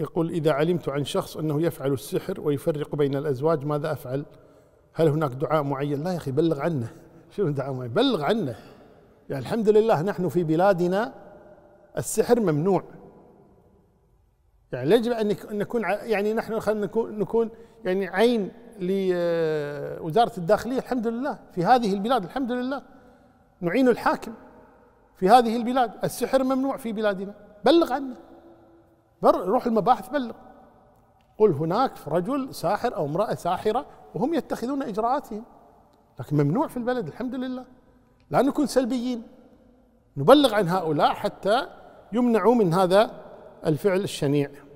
يقول إذا علمت عن شخص أنه يفعل السحر ويفرق بين الأزواج ماذا أفعل هل هناك دعاء معين لا يا أخي بلغ عنه شنو دعاء معين بلغ عنه يعني الحمد لله نحن في بلادنا السحر ممنوع يعني يجب ان نكون يعني نحن خلينا نكون نكون يعني عين لوزاره آه، الداخليه الحمد لله في هذه البلاد الحمد لله نعين الحاكم في هذه البلاد السحر ممنوع في بلادنا بلغ عنه بر روح المباحث بلغ قل هناك رجل ساحر او امراه ساحره وهم يتخذون اجراءاتهم لكن ممنوع في البلد الحمد لله لا نكون سلبيين نبلغ عن هؤلاء حتى يمنعوا من هذا الفعل الشنيع